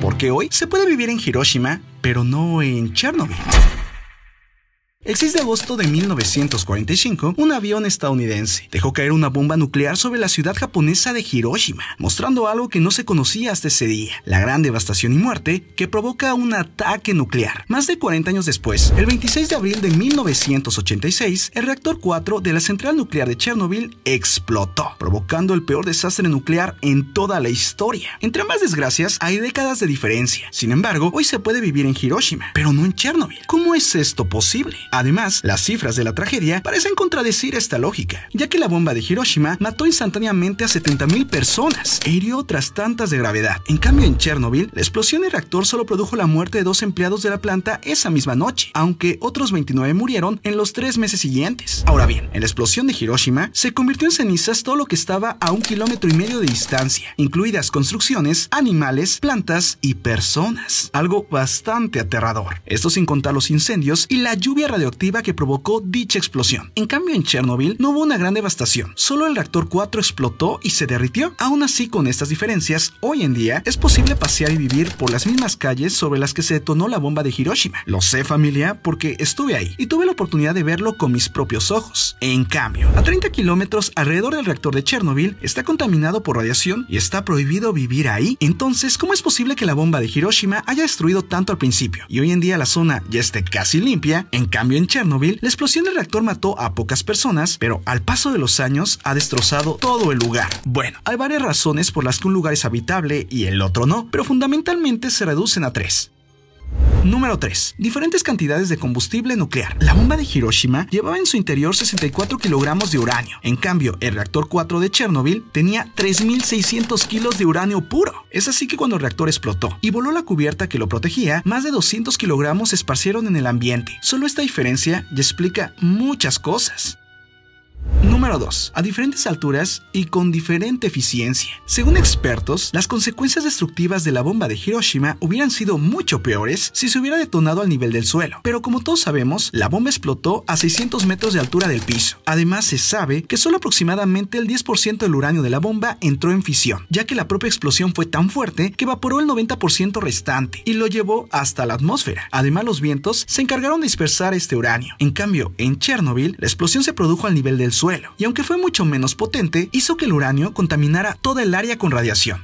Porque hoy se puede vivir en Hiroshima, pero no en Chernobyl. El 6 de agosto de 1945, un avión estadounidense dejó caer una bomba nuclear sobre la ciudad japonesa de Hiroshima, mostrando algo que no se conocía hasta ese día, la gran devastación y muerte que provoca un ataque nuclear. Más de 40 años después, el 26 de abril de 1986, el reactor 4 de la central nuclear de Chernobyl explotó, provocando el peor desastre nuclear en toda la historia. Entre ambas desgracias hay décadas de diferencia. Sin embargo, hoy se puede vivir en Hiroshima, pero no en Chernobyl. ¿Cómo es esto posible? Además, las cifras de la tragedia parecen contradecir esta lógica, ya que la bomba de Hiroshima mató instantáneamente a 70.000 personas e hirió otras tantas de gravedad. En cambio, en Chernobyl, la explosión del reactor solo produjo la muerte de dos empleados de la planta esa misma noche, aunque otros 29 murieron en los tres meses siguientes. Ahora bien, en la explosión de Hiroshima se convirtió en cenizas todo lo que estaba a un kilómetro y medio de distancia, incluidas construcciones, animales, plantas y personas. Algo bastante aterrador. Esto sin contar los incendios y la lluvia radioactiva que provocó dicha explosión. En cambio, en Chernobyl no hubo una gran devastación, solo el reactor 4 explotó y se derritió. Aún así, con estas diferencias, hoy en día es posible pasear y vivir por las mismas calles sobre las que se detonó la bomba de Hiroshima. Lo sé, familia, porque estuve ahí y tuve la oportunidad de verlo con mis propios ojos. En cambio, a 30 kilómetros alrededor del reactor de Chernobyl está contaminado por radiación y está prohibido vivir ahí. Entonces, ¿cómo es posible que la bomba de Hiroshima haya destruido tanto al principio y hoy en día la zona ya esté casi limpia? En cambio, cambio, en Chernobyl, la explosión del reactor mató a pocas personas, pero al paso de los años ha destrozado todo el lugar. Bueno, hay varias razones por las que un lugar es habitable y el otro no, pero fundamentalmente se reducen a tres. Número 3. Diferentes cantidades de combustible nuclear. La bomba de Hiroshima llevaba en su interior 64 kilogramos de uranio. En cambio, el reactor 4 de Chernobyl tenía 3.600 kilos de uranio puro. Es así que cuando el reactor explotó y voló la cubierta que lo protegía, más de 200 kilogramos se esparcieron en el ambiente. Solo esta diferencia ya explica muchas cosas. Número 2. A diferentes alturas y con diferente eficiencia. Según expertos, las consecuencias destructivas de la bomba de Hiroshima hubieran sido mucho peores si se hubiera detonado al nivel del suelo. Pero como todos sabemos, la bomba explotó a 600 metros de altura del piso. Además, se sabe que solo aproximadamente el 10% del uranio de la bomba entró en fisión, ya que la propia explosión fue tan fuerte que evaporó el 90% restante y lo llevó hasta la atmósfera. Además, los vientos se encargaron de dispersar este uranio. En cambio, en Chernobyl, la explosión se produjo al nivel del suelo suelo, y aunque fue mucho menos potente, hizo que el uranio contaminara toda el área con radiación.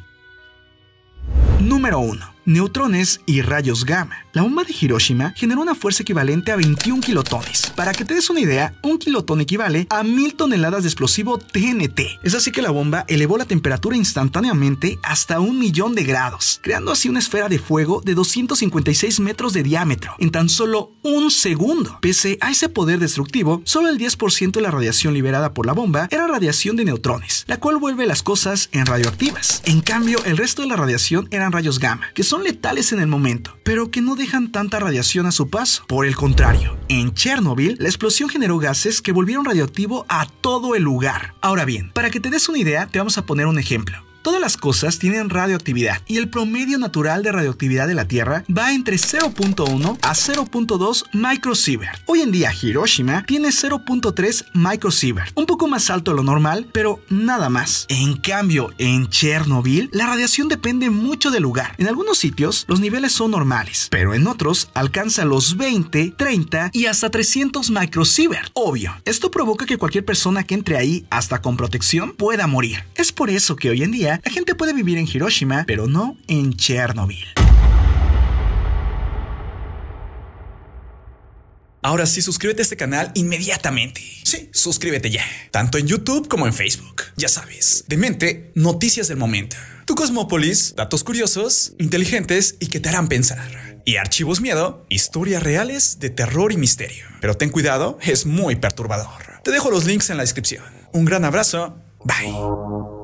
Número 1 neutrones y rayos gamma. La bomba de Hiroshima generó una fuerza equivalente a 21 kilotones. Para que te des una idea, un kilotón equivale a mil toneladas de explosivo TNT. Es así que la bomba elevó la temperatura instantáneamente hasta un millón de grados, creando así una esfera de fuego de 256 metros de diámetro en tan solo un segundo. Pese a ese poder destructivo, solo el 10% de la radiación liberada por la bomba era radiación de neutrones, la cual vuelve las cosas en radioactivas. En cambio, el resto de la radiación eran rayos gamma, que son son letales en el momento, pero que no dejan tanta radiación a su paso. Por el contrario, en Chernobyl, la explosión generó gases que volvieron radioactivo a todo el lugar. Ahora bien, para que te des una idea, te vamos a poner un ejemplo. Todas las cosas tienen radioactividad y el promedio natural de radioactividad de la Tierra va entre 0.1 a 0.2 microsievert. Hoy en día Hiroshima tiene 0.3 microsievert, un poco más alto de lo normal, pero nada más. En cambio, en Chernobyl, la radiación depende mucho del lugar. En algunos sitios, los niveles son normales, pero en otros alcanza los 20, 30 y hasta 300 microsievert. Obvio, esto provoca que cualquier persona que entre ahí hasta con protección pueda morir. Es por eso que hoy en día la gente puede vivir en Hiroshima, pero no en Chernobyl. Ahora sí, suscríbete a este canal inmediatamente. Sí, suscríbete ya, tanto en YouTube como en Facebook. Ya sabes, de mente, noticias del momento. Tu Cosmópolis, datos curiosos, inteligentes y que te harán pensar. Y Archivos Miedo, historias reales de terror y misterio. Pero ten cuidado, es muy perturbador. Te dejo los links en la descripción. Un gran abrazo, bye.